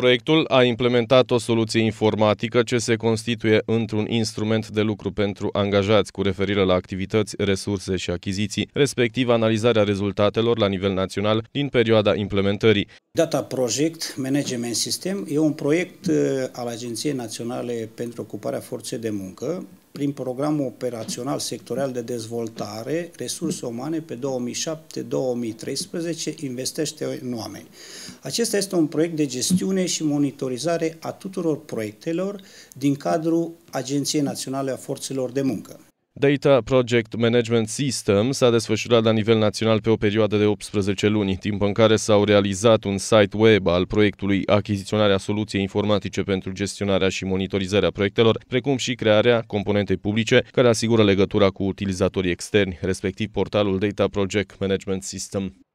Proiectul a implementat o soluție informatică ce se constituie într-un instrument de lucru pentru angajați cu referire la activități, resurse și achiziții, respectiv analizarea rezultatelor la nivel național din perioada implementării. Data Project Management System e un proiect uh, al Agenției Naționale pentru Ocuparea Forței de Muncă prin programul operațional sectorial de dezvoltare, resurse umane pe 2007-2013, investește în oameni. Acesta este un proiect de gestiune și monitorizare a tuturor proiectelor din cadrul Agenției Naționale a Forțelor de Muncă. Data Project Management System s-a desfășurat la nivel național pe o perioadă de 18 luni, timp în care s-au realizat un site web al proiectului achiziționarea soluției informatice pentru gestionarea și monitorizarea proiectelor, precum și crearea componentei publice care asigură legătura cu utilizatorii externi, respectiv portalul Data Project Management System.